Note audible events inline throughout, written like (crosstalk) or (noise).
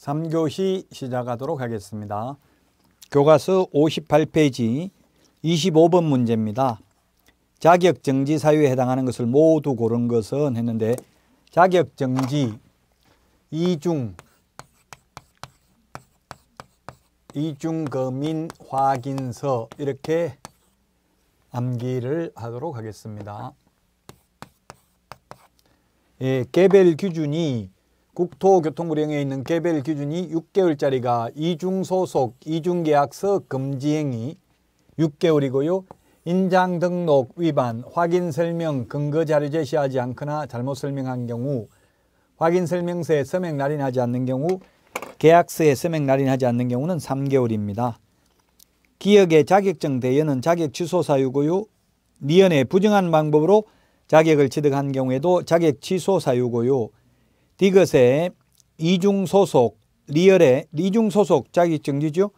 3교시 시작하도록 하겠습니다. 교과서 58페이지 25번 문제입니다. 자격정지 사유에 해당하는 것을 모두 고른 것은 했는데 자격정지 이중 이중거민 확인서 이렇게 암기를 하도록 하겠습니다. 예, 개별 기준이 국토교통부령에 있는 개별 기준이 6개월짜리가 이중소속, 이중계약서 금지행위 6개월이고요. 인장 등록 위반, 확인 설명, 근거 자료 제시하지 않거나 잘못 설명한 경우, 확인 설명서에 서명 날인하지 않는 경우, 계약서에 서명 날인하지 않는 경우는 3개월입니다. 기역의 자격증 대여는 자격 취소 사유고요. 니연의 부정한 방법으로 자격을 취득한 경우에도 자격 취소 사유고요. 디귿의 이중소속, 리얼의 이중소속 자격증지죠.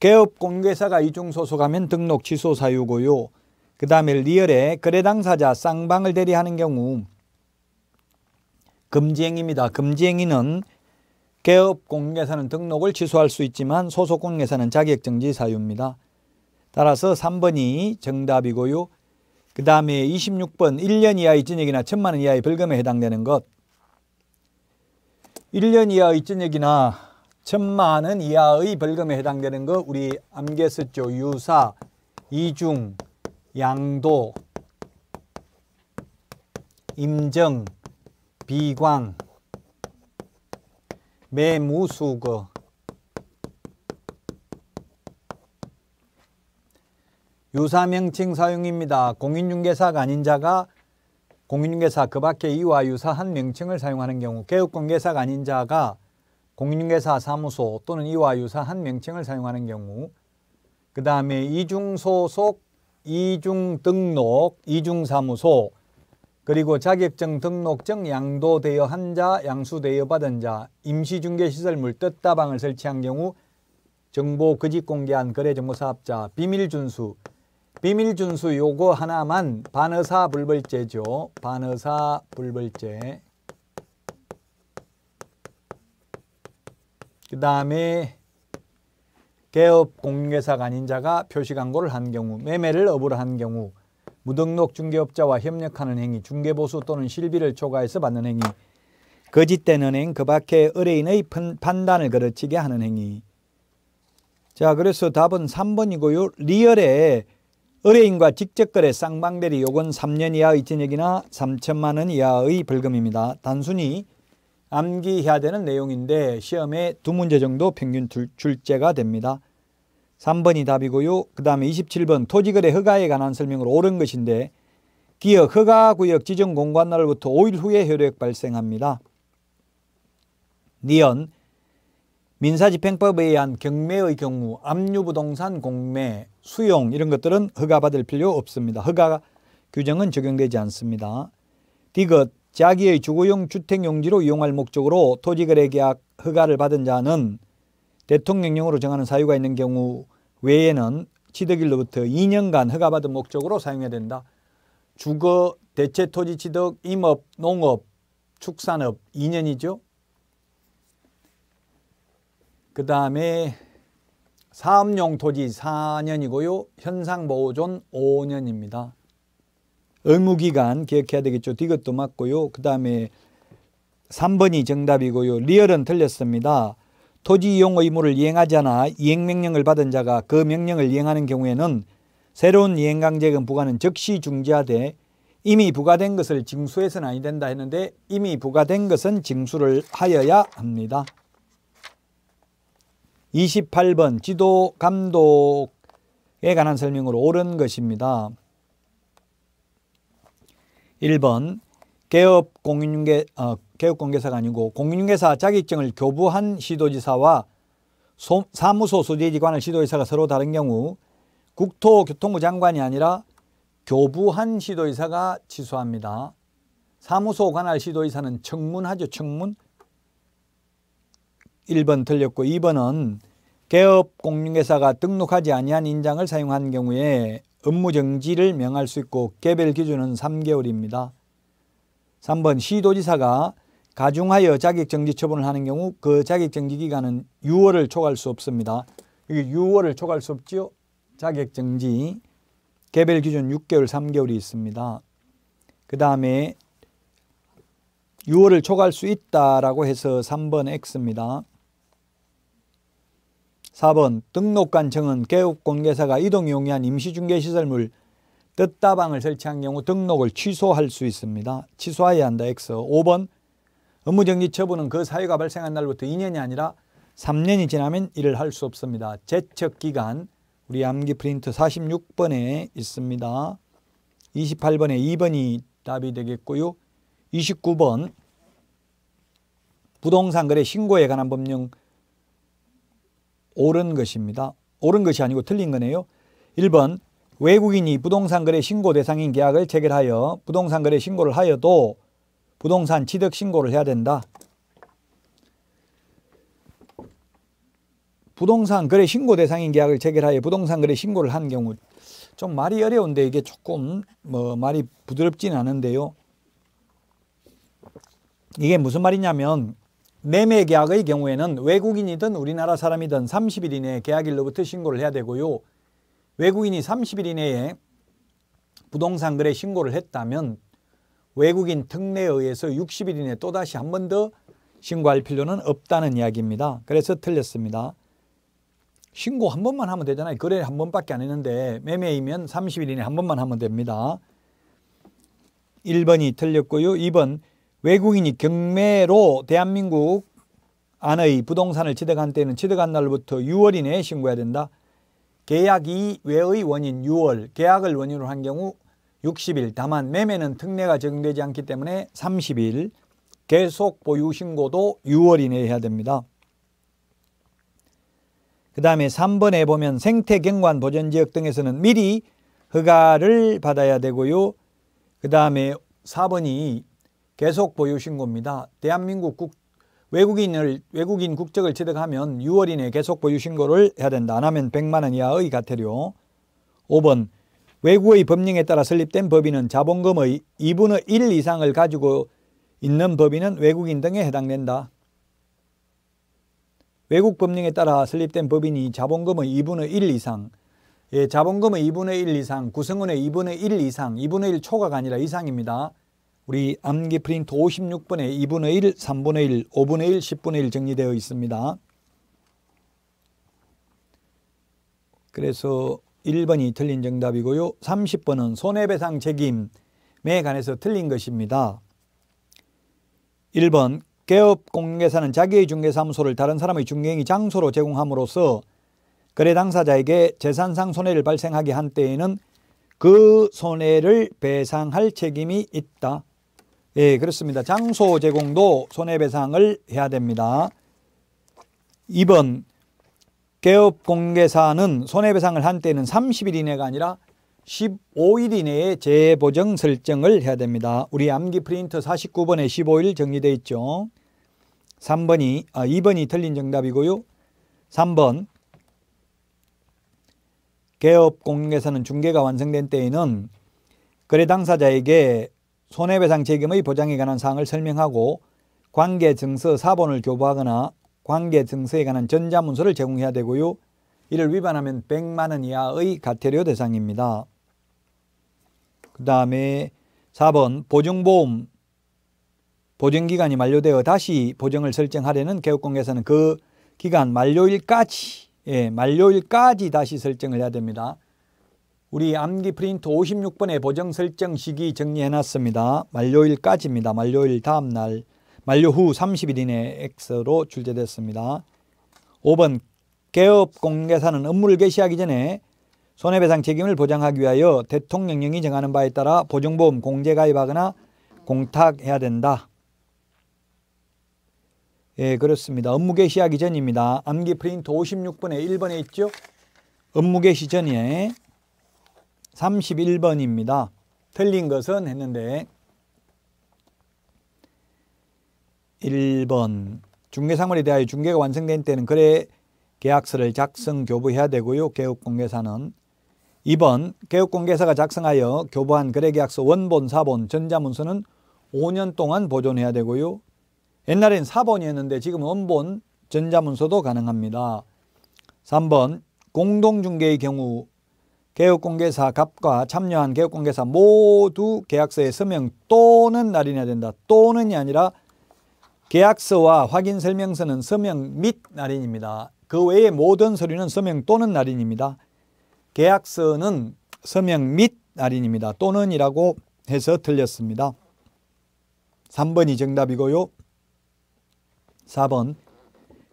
개업공개사가 이중소속하면 등록 취소 사유고요. 그 다음에 리얼의 거래당사자 쌍방을 대리하는 경우 금지행위입니다. 금지행위는 개업공개사는 등록을 취소할 수 있지만 소속공개사는 자격정지 사유입니다. 따라서 3번이 정답이고요. 그 다음에 26번 1년 이하의 징역이나 천만원 이하의 벌금에 해당되는 것 1년 이하의 증액이나 천만 원 이하의 벌금에 해당되는 거 우리 암기했었죠. 유사, 이중, 양도, 임정, 비광, 매무수거 유사명칭 사용입니다. 공인중개사가 아닌 자가 공인중개사 그밖에 이와 유사한 명칭을 사용하는 경우 개업관계사가 아닌 자가 공인중개사 사무소 또는 이와 유사한 명칭을 사용하는 경우 그 다음에 이중소속, 이중등록, 이중사무소 그리고 자격증 등록증 양도되어한 자, 양수대여 받은 자, 임시중개시설 물뜻다방을 설치한 경우 정보 거짓 공개한 거래정보사업자, 비밀준수, 비밀 준수 요거 하나만 반의사 불벌죄죠 반의사 불벌죄그 다음에 개업 공개사가 아닌 자가 표시광고를 한 경우, 매매를 업으로 한 경우, 무등록 중개업자와 협력하는 행위, 중개보수 또는 실비를 초과해서 받는 행위, 거짓된 은행, 그 밖에 의뢰인의 판단을 그르치게 하는 행위. 자, 그래서 답은 3번이고요. 리얼에 의뢰인과 직접거래 쌍방대리 요건 3년 이하의 징역이나 3천만 원 이하의 벌금입니다. 단순히 암기해야 되는 내용인데 시험에 두 문제 정도 평균 출제가 됩니다. 3번이 답이고요. 그 다음에 27번 토지거래 허가에 관한 설명으로 옳은 것인데 기역 허가구역 지정 공고한 날로부터 5일 후에 효력 발생합니다. 니언 민사집행법에 의한 경매의 경우 압류부동산 공매, 수용 이런 것들은 허가받을 필요 없습니다. 허가 규정은 적용되지 않습니다. 디귿 자기의 주거용 주택용지로 이용할 목적으로 토지거래계약 허가를 받은 자는 대통령령으로 정하는 사유가 있는 경우 외에는 취득일로부터 2년간 허가받은 목적으로 사용해야 된다. 주거, 대체토지 취득, 임업, 농업, 축산업 2년이죠. 그 다음에 사업용 토지 4년이고요. 현상보존 5년입니다. 의무기간 기억해야 되겠죠. 이것도 맞고요. 그 다음에 3번이 정답이고요. 리얼은 틀렸습니다. 토지 이용 의무를 이행하지 않 이행명령을 받은 자가 그 명령을 이행하는 경우에는 새로운 이행강제금 부과는 즉시 중지하되 이미 부과된 것을 징수해서는 아니 된다 했는데 이미 부과된 것은 징수를 하여야 합니다. 28번 지도 감독에 관한 설명으로 옳은 것입니다. 1번 개업 공인중개 어, 개업 공개사가 아니고 공인중개사 자격증을 교부한 시도지사와 소, 사무소 소재지관을 시도지사가 서로 다른 경우 국토교통부 장관이 아니라 교부한 시도지사가 취소합니다. 사무소 관할 시도지사는 청문하죠. 청문. 1번 틀렸고 2번은 개업 공인회사가 등록하지 아니한 인장을 사용한 경우에 업무 정지를 명할 수 있고 개별 기준은 3개월입니다. 3번 시도지사가 가중하여 자격정지 처분을 하는 경우 그 자격정지 기간은 6월을 초과할 수 없습니다. 여기 6월을 초과할 수없죠 자격정지 개별 기준 6개월 3개월이 있습니다. 그 다음에 6월을 초과할 수 있다라고 해서 3번 X입니다. 4번 등록관청은 개업공개사가 이동 용이한 임시중개시설물 뜻다방을 설치한 경우 등록을 취소할 수 있습니다. 취소해야 한다. X. 5번 업무정지 처분은 그 사유가 발생한 날부터 2년이 아니라 3년이 지나면 일을 할 수 없습니다. 제척기간 우리 암기 프린트 46번에 있습니다. 28번에 2번이 답이 되겠고요. 29번 부동산 거래 신고에 관한 법령 옳은 것입니다. 옳은 것이 아니고 틀린 거네요. 1번 외국인이 부동산 거래 신고 대상인 계약을 체결하여 부동산 거래 신고를 하여도 부동산 취득 신고를 해야 된다. 부동산 거래 신고 대상인 계약을 체결하여 부동산 거래 신고를 한 경우 좀 말이 어려운데 이게 조금 뭐 말이 부드럽진 않은데요. 이게 무슨 말이냐면 매매 계약의 경우에는 외국인이든 우리나라 사람이든 30일 이내에 계약일로부터 신고를 해야 되고요. 외국인이 30일 이내에 부동산 거래 신고를 했다면 외국인 특례에 의해서 60일 이내에 또다시 한 번 더 신고할 필요는 없다는 이야기입니다. 그래서 틀렸습니다. 신고 한 번만 하면 되잖아요. 거래 를한 번밖에 안 했는데 매매이면 30일 이내에 한 번만 하면 됩니다. 1번이 틀렸고요. 2번 외국인이 경매로 대한민국 안의 부동산을 취득한 때는 취득한 날부터 6월 이내에 신고해야 된다. 계약 이외의 원인 6월, 계약을 원인으로 한 경우 60일, 다만 매매는 특례가 적용되지 않기 때문에 30일, 계속 보유 신고도 6월 이내에 해야 됩니다. 그 다음에 3번에 보면 생태경관 보전지역 등에서는 미리 허가를 받아야 되고요. 그 다음에 4번이 계속 보유 신겁니다 대한민국 국, 외국인을 외국인 국적을 취득하면 6월 이내 계속 보유 신거를 해야 된다. 안 하면 100만 원 이하의 과태료. 5번 외국의 법령에 따라 설립된 법인은 자본금의 2분의 1 이상을 가지고 있는 법인은 외국인 등에 해당된다. 외국 법령에 따라 설립된 법인이 자본금의 2분의 1 이상, 예, 자본금의 2분의 1 이상, 구성원의 2분의 1 이상, 2분의 1 초과가 아니라 이상입니다. 우리 암기 프린트 56번에 2분의 1, 3분의 1, 5분의 1, 10분의 1 정리되어 있습니다. 그래서 1번이 틀린 정답이고요. 30번은 손해배상 책임에 관해서 틀린 것입니다. 1번 개업공개사는 자기의 중개사무소를 다른 사람의 중개행위 장소로 제공함으로써 거래 당사자에게 재산상 손해를 발생하게 한 때에는 그 손해를 배상할 책임이 있다. 예, 그렇습니다. 장소 제공도 손해배상을 해야 됩니다. 2번 개업 공개사는 손해배상을 한 때는 30일 이내가 아니라 15일 이내에 재보정 설정을 해야 됩니다. 우리 암기 프린터 49번에 15일 정리되어 있죠. 3번이 아, 2번이 틀린 정답이고요. 3번 개업 공개사는 중개가 완성된 때에는 거래 당사자에게 손해배상 책임의 보장에 관한 사항을 설명하고 관계증서 사본을 교부하거나 관계증서에 관한 전자문서를 제공해야 되고요. 이를 위반하면 100만 원 이하의 과태료 대상입니다. 그 다음에 4번 보증보험 보증기간이 만료되어 다시 보증을 설정하려는 개업공개에는그 기간 만료일까지 예, 만료일까지 다시 설정을 해야 됩니다. 우리 암기 프린트 56번의 보정 설정 시기 정리해놨습니다. 만료일까지입니다. 만료일 다음날, 만료 후 30일 이내 X로 출제됐습니다. 5번 개업 공개사는 업무를 개시하기 전에 손해배상 책임을 보장하기 위하여 대통령령이 정하는 바에 따라 보증보험 공제 가입하거나 공탁해야 된다. 예, 그렇습니다. 업무 개시하기 전입니다. 암기 프린트 56번에 1번에 있죠? 업무 개시 전에 31번입니다. 틀린 것은 했는데 1번 중개상물에 대하여 중개가 완성된 때는 거래 계약서를 작성 교부해야 되고요. 개업공개사는 2번 개업공개사가 작성하여 교부한 거래계약서 원본, 사본, 전자문서는 5년 동안 보존해야 되고요. 옛날엔 사본이었는데 지금 원본, 전자문서도 가능합니다. 3번 공동중개의 경우 개업공개사 갑과 참여한 개업공개사 모두 계약서에 서명 또는 날인해야 된다. 또는이 아니라 계약서와 확인 설명서는 서명 및 날인입니다. 그 외의 모든 서류는 서명 또는 날인입니다. 계약서는 서명 및 날인입니다. 또는이라고 해서 틀렸습니다. 3번이 정답이고요. 4번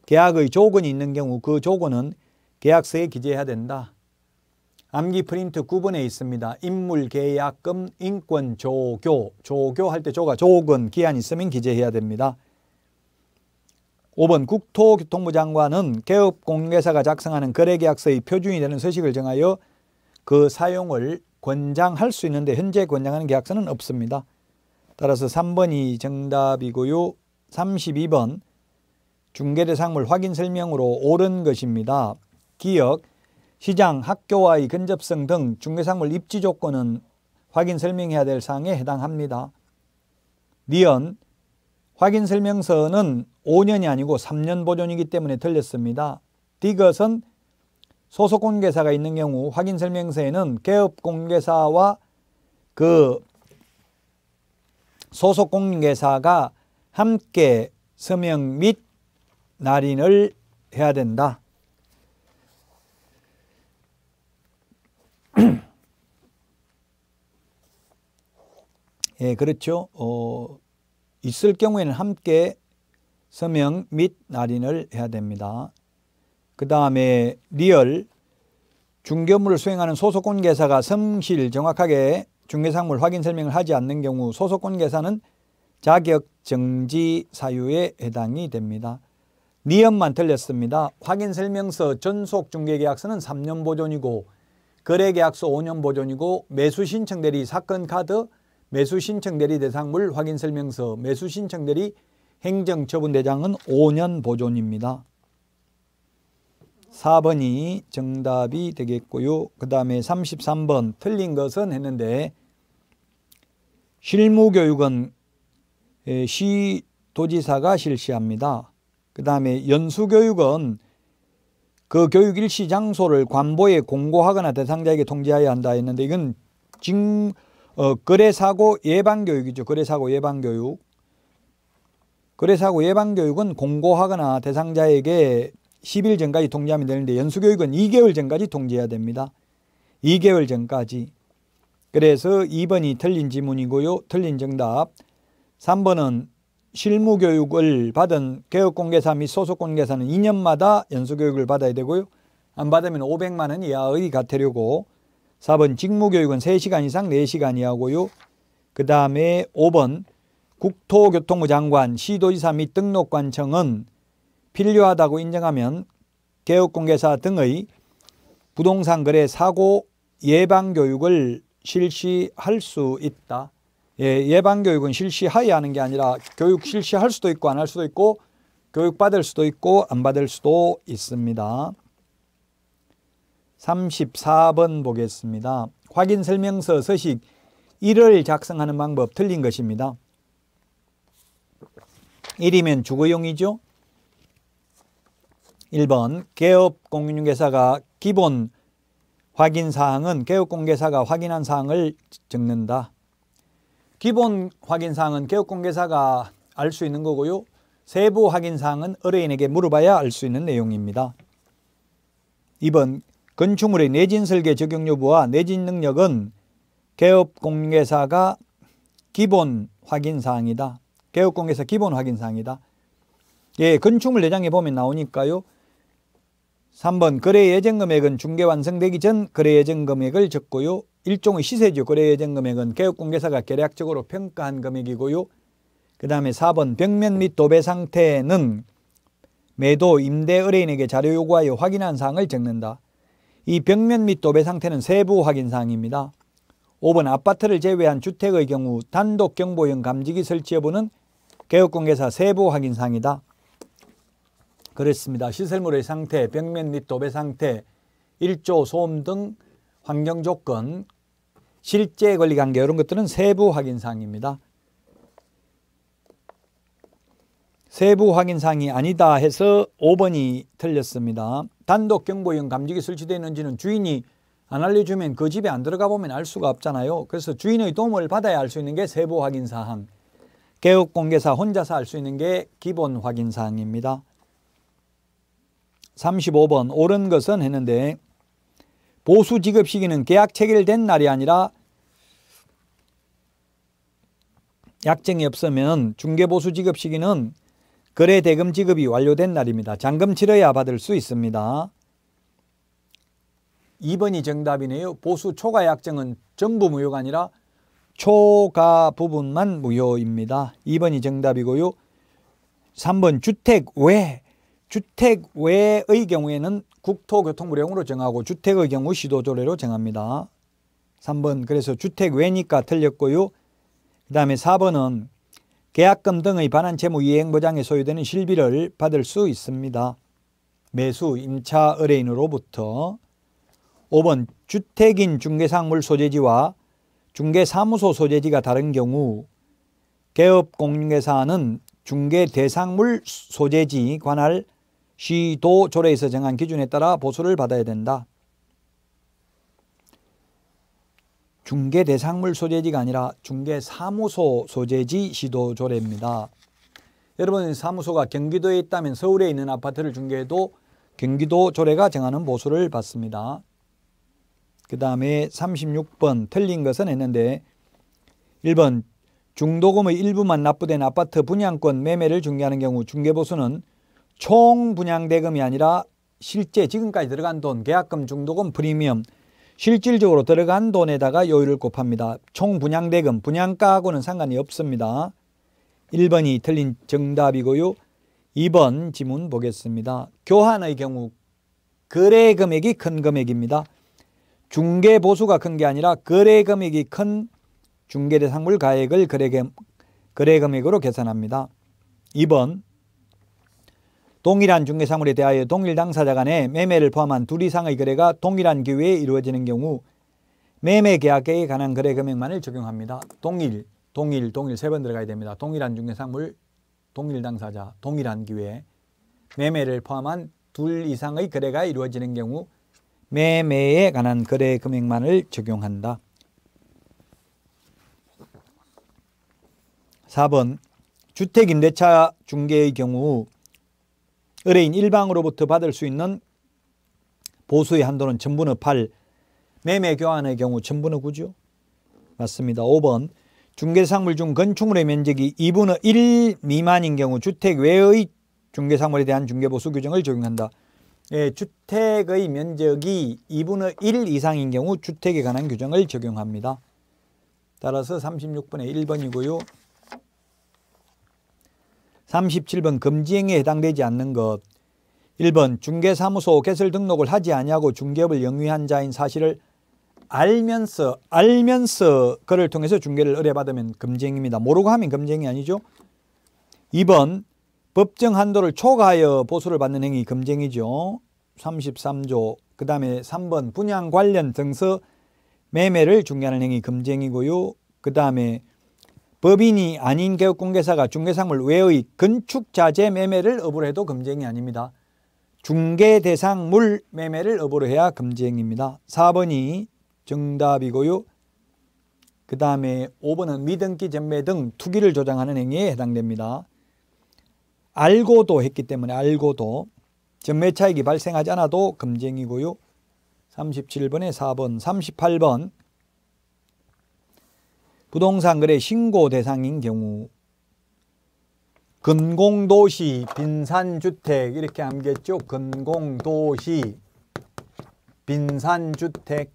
계약의 조건이 있는 경우 그 조건은 계약서에 기재해야 된다. 암기 프린트 9번에 있습니다. 인물 계약금 인권 조교 조교 할때 조가 조건 기한 있으면 기재해야 됩니다. 5번 국토교통부 장관은 개업 공개사가 작성하는 거래계약서의 표준이 되는 서식을 정하여 그 사용을 권장할 수 있는데 현재 권장하는 계약서는 없습니다. 따라서 3번이 정답이고요. 32번 중개대상물 확인 설명으로 옳은 것입니다. 기억 시장, 학교와의 근접성 등 중개상물 입지 조건은 확인 설명해야 될 사항에 해당합니다. 니은 확인 설명서는 5년이 아니고 3년 보존이기 때문에 틀렸습니다. 디귿은 소속 공개사가 있는 경우 확인 설명서에는 개업 공개사와 그 소속 공개사가 함께 서명 및 날인을 해야 된다. (clears throat) 예, 그렇죠. 어, 있을 경우에는 함께 서명 및 날인을 해야 됩니다. 그 다음에 리얼 중개업무를 수행하는 소속권계사가 성실 정확하게 중개상물 확인 설명을 하지 않는 경우 소속권계사는 자격 정지 사유에 해당이 됩니다. 니엄만 틀렸습니다. 확인 설명서 전속 중개계약서는 3년 보존이고 거래계약서 5년 보존이고 매수신청대리 사건카드, 매수신청대리 대상물 확인설명서, 매수신청대리 행정처분대장은 5년 보존입니다. 4번이 정답이 되겠고요. 그 다음에 33번 틀린 것은 했는데 실무교육은 시도지사가 실시합니다. 그 다음에 연수교육은 그 교육 일시 장소를 관보에 공고하거나 대상자에게 통지하여야 한다 했는데 이건 징, 어, 거래사고 예방교육이죠. 거래사고 예방교육. 거래사고 예방교육은 공고하거나 대상자에게 10일 전까지 통지하면 되는데 연수교육은 2개월 전까지 통지해야 됩니다. 2개월 전까지. 그래서 2번이 틀린 지문이고요. 틀린 정답. 3번은 실무 교육을 받은 개업 공개사 및 소속 공개사는 2년마다 연수 교육을 받아야 되고요. 안 받으면 500만 원 이하의 과태료고 4번 직무 교육은 3시간 이상 4시간 이하고요. 그다음에 5번 국토교통부 장관, 시도지사 및 등록관청은 필요하다고 인정하면 개업공개사 등의 부동산 거래 사고 예방 교육을 실시할 수 있다. 예, 방교육은 실시하여야 하는 게 아니라 교육 실시할 수도 있고 안 할 수도 있고 교육받을 수도 있고 안 받을 수도 있습니다. 34번 보겠습니다. 확인 설명서 서식 1을 작성하는 방법 틀린 것입니다. 1이면 주거용이죠. 1번 개업공인중개사가 기본 확인 사항은 개업공개사가 확인한 사항을 적는다. 기본 확인 사항은 개업공개사가 알 수 있는 거고요. 세부 확인 사항은 의뢰인에게 물어봐야 알 수 있는 내용입니다. 2번 건축물의 내진 설계 적용 여부와 내진 능력은 개업공개사가 기본 확인 사항이다. 개업공개사 기본 확인 사항이다. 예, 건축물 내장에 보면 나오니까요. 3번 거래 예정 금액은 중개 완성되기 전 거래 예정 금액을 적고요. 일종의 시세죠. 거래예정 금액은 개업공개사가 계략적으로 평가한 금액이고요. 그 다음에 4번 병면 및 도배 상태는 매도 임대 의뢰인에게 자료 요구하여 확인한 사항을 적는다. 이 벽면 및 도배 상태는 세부 확인 사항입니다. 5번 아파트를 제외한 주택의 경우 단독 경보용 감지기 설치 여부는 개업공개사 세부 확인 사항이다. 그렇습니다. 시설물의 상태, 벽면 및 도배 상태, 일조, 소음 등 환경 조건, 실제 권리 관계 이런 것들은 세부 확인 사항입니다. 세부 확인 사항이 아니다 해서 5번이 틀렸습니다. 단독 경보용 감지기 설치되어 있는지는 주인이 안 알려주면 그 집에 안 들어가 보면 알 수가 없잖아요. 그래서 주인의 도움을 받아야 알 수 있는 게 세부 확인 사항. 개업 공개사 혼자서 알 수 있는 게 기본 확인 사항입니다. 35번 옳은 것은 했는데 보수 지급 시기는 계약 체결된 날이 아니라 약정이 없으면 중개보수 지급 시기는 거래 대금 지급이 완료된 날입니다. 잔금 치러야 받을 수 있습니다. 2번이 정답이네요. 보수 초과 약정은 전부 무효가 아니라 초과 부분만 무효입니다. 2번이 정답이고요. 3번 주택 외 주택 외의 경우에는 국토교통부령으로 정하고 주택의 경우 시도조례로 정합니다. 3번 그래서 주택 외니까 틀렸고요. 그 다음에 4번은 계약금 등의 반환 채무 이행 보장에 소요되는 실비를 받을 수 있습니다. 매수 임차 의뢰인으로부터 5번 주택인 중개상물 소재지와 중개사무소 소재지가 다른 경우 개업공인회사는 중개대상물 소재지 관할 시도 조례에서 정한 기준에 따라 보수를 받아야 된다. 중개 대상물 소재지가 아니라 중개 사무소 소재지 시도 조례입니다. 여러분 사무소가 경기도에 있다면 서울에 있는 아파트를 중개해도 경기도 조례가 정하는 보수를 받습니다. 그 다음에 36번 틀린 것은 했는데 1번 중도금의 일부만 납부된 아파트 분양권 매매를 중개하는 경우 중개보수는 총 분양대금이 아니라 실제 지금까지 들어간 돈, 계약금, 중도금, 프리미엄 실질적으로 들어간 돈에다가 요율을 곱합니다. 총 분양대금, 분양가하고는 상관이 없습니다. 1번이 틀린 정답이고요. 2번 지문 보겠습니다. 교환의 경우 거래 금액이 큰 금액입니다. 중개 보수가 큰 게 아니라 거래 금액이 큰 중개 대상물 가액을 거래, 거래 금액으로 계산합니다. 2번 동일한 중개사물에 대하여 동일 당사자 간의 매매를 포함한 둘 이상의 거래가 동일한 기회에 이루어지는 경우 매매 계약에 관한 거래 금액만을 적용합니다. 동일, 동일, 동일 세 번 들어가야 됩니다. 동일한 중개상물, 동일 당사자, 동일한 기회, 매매를 포함한 둘 이상의 거래가 이루어지는 경우 매매에 관한 거래 금액만을 적용한다. 4번 주택임대차 중개의 경우 의뢰인 일방으로부터 받을 수 있는 보수의 한도는 전분의 8, 매매 교환의 경우 전분의 9죠. 맞습니다. 5번 중개상물 중 건축물의 면적이 2분의 1 미만인 경우 주택 외의 중개상물에 대한 중개보수 규정을 적용한다. 예, 주택의 면적이 2분의 1 이상인 경우 주택에 관한 규정을 적용합니다. 따라서 36분의 1번이고요. 37번 금지행에 위 해당되지 않는 것 1번 중개사무소 개설 등록을 하지 아니하고 중개업을 영위한 자인 사실을 알면서 알면서 그를 통해서 중개를 의뢰받으면 금지행입니다. 위 모르고 하면 금지행이 아니죠. 2번 법정 한도를 초과하여 보수를 받는 행위 금지행이죠. 33조 그 다음에 3번 분양 관련 등서 매매를 중개하는 행위 금지행이고요. 그 다음에 법인이 아닌 개업공개사가 중개상물 외의 건축자재 매매를 업으로 해도 금지행위 아닙니다. 중개대상물 매매를 업으로 해야 금지행위입니다. 4번이 정답이고요. 그 다음에 5번은 미등기 전매 등 투기를 조장하는 행위에 해당됩니다. 알고도 했기 때문에 알고도 전매 차익이 발생하지 않아도 금지행위고요. 37번에 4번, 38번 부동산 거래 신고 대상인 경우 금공도시 빈산주택 이렇게 암겠죠 금공도시 빈산주택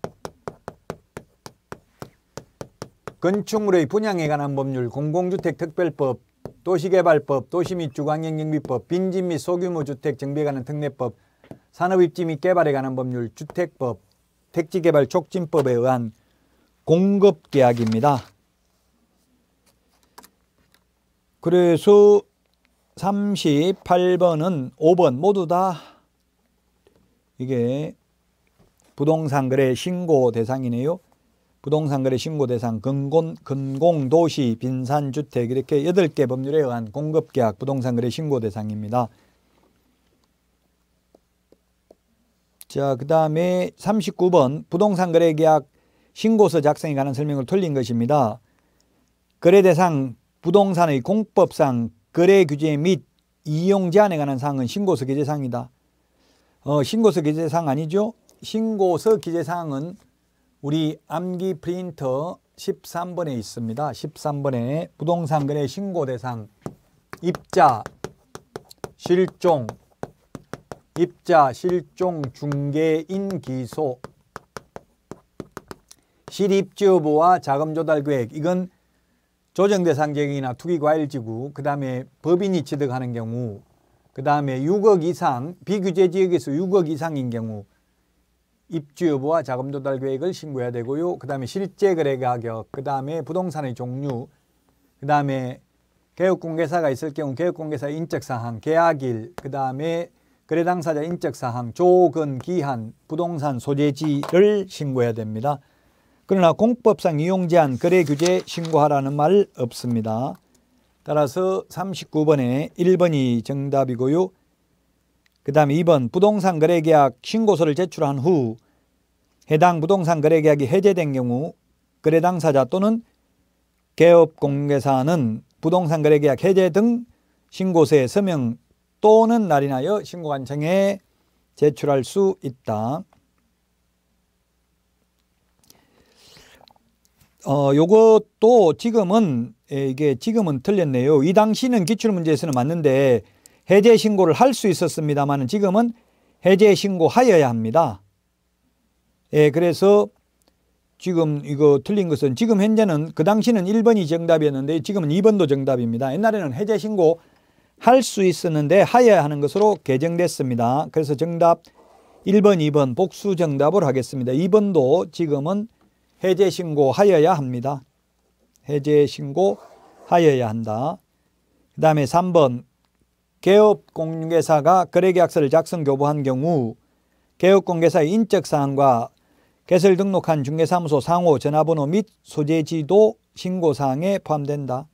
건축물의 분양에 관한 법률 공공주택특별법 도시개발법 도시 및주거경경비법 빈집 및 소규모 주택 정비에 관한 특례법 산업입지 및 개발에 관한 법률 주택법 택지개발촉진법에 의한 공급계약입니다. 그래서 38번은 5번 모두 다 이게 부동산 거래 신고 대상이네요. 부동산 거래 신고 대상 근공, 근공도시 빈산주택 이렇게 8개 법률에 의한 공급계약 부동산 거래 신고 대상입니다. 자, 그 다음에 39번 부동산 거래 계약 신고서 작성에 관한 설명을 틀린 것입니다. 거래 대상 부동산의 공법상 거래 규제 및 이용 제한에 관한 사항은 신고서 기재사항이다. 어, 신고서 기재사항 아니죠? 신고서 기재사항은 우리 암기 프린터 13번에 있습니다. 13번에 부동산 거래 신고 대상 입자 실종 입자 실종 중개인 기소 실입지여부와 자금조달 계획 이건 조정대상적이나 투기과일지구, 그 다음에 법인이 취득하는 경우, 그 다음에 6억 이상, 비규제 지역에서 6억 이상인 경우 입주 여부와 자금 조달 계획을 신고해야 되고요. 그 다음에 실제 거래 가격, 그 다음에 부동산의 종류, 그 다음에 개업공개사가 있을 경우 개업공개사 인적사항, 계약일, 그 다음에 거래 당사자 인적사항, 조건, 기한, 부동산 소재지를 신고해야 됩니다. 그러나 공법상 이용 제한 거래 규제 신고하라는 말 없습니다. 따라서 39번에 1번이 정답이고요. 그다음 2번 부동산 거래계약 신고서를 제출한 후 해당 부동산 거래계약이 해제된 경우 거래 당사자 또는 개업 공개사는 부동산 거래계약 해제 등 신고서에 서명 또는 날인하여 신고관청에 제출할 수 있다. 어, 요것도 지금은 예, 이게 지금은 틀렸네요. 이 당시는 기출문제에서는 맞는데 해제 신고를 할 수 있었습니다만 지금은 해제 신고하여야 합니다. 예, 그래서 지금 이거 틀린 것은 지금 현재는 그 당시는 1번이 정답이었는데 지금은 2번도 정답입니다. 옛날에는 해제 신고 할 수 있었는데 하여야 하는 것으로 개정됐습니다. 그래서 정답 1번, 2번 복수 정답을 하겠습니다. 2번도 지금은 해제 신고하여야 합니다. 해제 신고하여야 한다. 그 다음에 3번 개업 공개사가 거래계약서를 작성 교부한 경우 개업 공개사의 인적사항과 개설 등록한 중개사무소 상호 전화번호 및 소재지도 신고사항에 포함된다.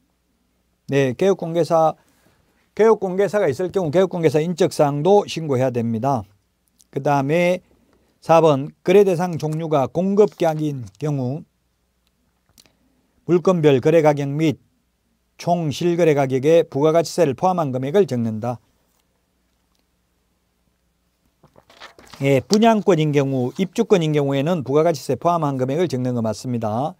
네, 개업 공개사 개업 공개사가 있을 경우 개업 공개사 인적사항도 신고해야 됩니다. 그 다음에 4번 거래 대상 종류가 공급계약인 경우 물건별 거래 가격 및 총 실거래 가격에 부가가치세를 포함한 금액을 적는다. 예, 분양권인 경우, 입주권인 경우에는 부가가치세 포함한 금액을 적는 거 맞습니다.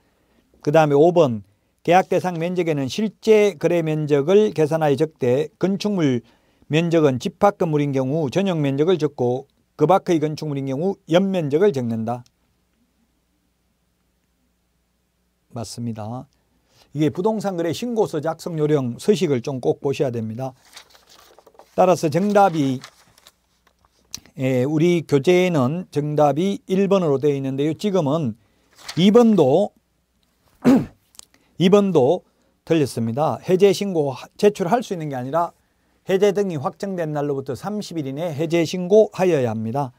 그 다음에 5번 계약 대상 면적에는 실제 거래 면적을 계산하여 적되 건축물 면적은 집합건물인 경우 전용 면적을 적고 그 밖의 건축물인 경우 연면적을 적는다. 맞습니다. 이게 부동산 거래 신고서 작성 요령 서식을 좀 꼭 보셔야 됩니다. 따라서 정답이 예, 우리 교재에는 정답이 1번으로 되어 있는데요. 지금은 2번도 2번도 (clears throat) 틀렸습니다. 해제 신고 제출할 수 있는 게 아니라 해제 등이 확정된 날로부터 30일 이내 해제 신고하여야 합니다.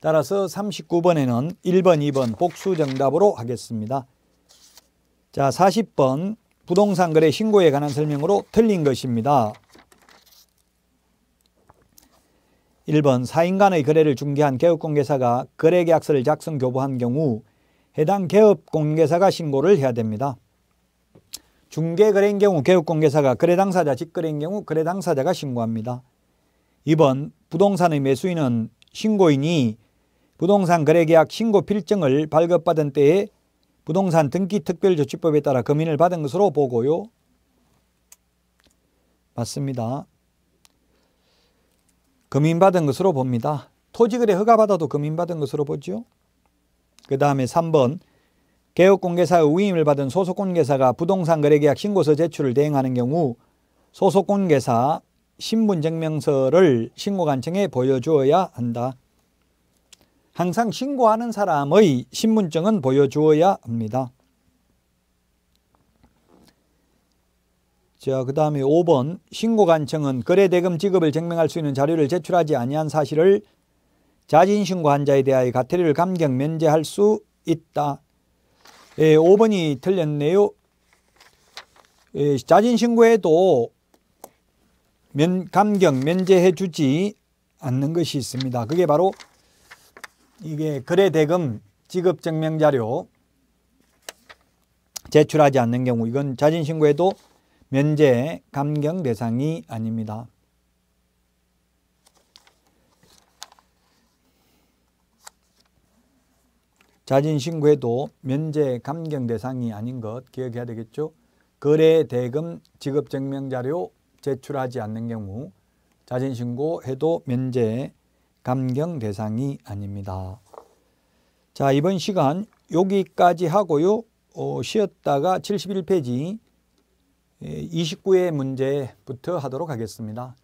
따라서 39번에는 1번, 2번 복수 정답으로 하겠습니다. 자, 40번 부동산 거래 신고에 관한 설명으로 틀린 것입니다. 1번 사인간의 거래를 중개한 개업공개사가 거래계약서를 작성 교부한 경우 해당 개업공개사가 신고를 해야 됩니다. 중개거래인 경우 개업공개사가 거래당사자 직거래인 경우 거래당사자가 신고합니다. 2번 부동산의 매수인은 신고인이 부동산 거래계약 신고 필증을 발급받은 때에 부동산 등기특별조치법에 따라 금인을 받은 것으로 보고요. 맞습니다. 금인받은 것으로 봅니다. 토지거래 허가받아도 금인받은 것으로 보죠. 그 다음에 3번 개업공개사의 위임을 받은 소속공개사가 부동산 거래계약 신고서 제출을 대행하는 경우 소속공개사 신분증명서를 신고관청에 보여주어야 한다. 항상 신고하는 사람의 신분증은 보여주어야 합니다. 자, 그 다음에 5번 신고관청은 거래대금 지급을 증명할 수 있는 자료를 제출하지 아니한 사실을 자진신고한 자에 대하여 가태료를 감경 면제할 수 있다. 예, 5번이 틀렸네요. 예, 자진신고에도 면, 감경 면제해 주지 않는 것이 있습니다. 그게 바로 이게 거래대금 지급증명자료 제출하지 않는 경우 이건 자진신고에도 면제 감경 대상이 아닙니다. 자진신고해도 면제 감경 대상이 아닌 것 기억해야 되겠죠. 거래 대금 지급증명 자료 제출하지 않는 경우 자진신고해도 면제 감경 대상이 아닙니다. 자 이번 시간 여기까지 하고요. 어, 쉬었다가 71페이지 29의 예, 문제부터 하도록 하겠습니다.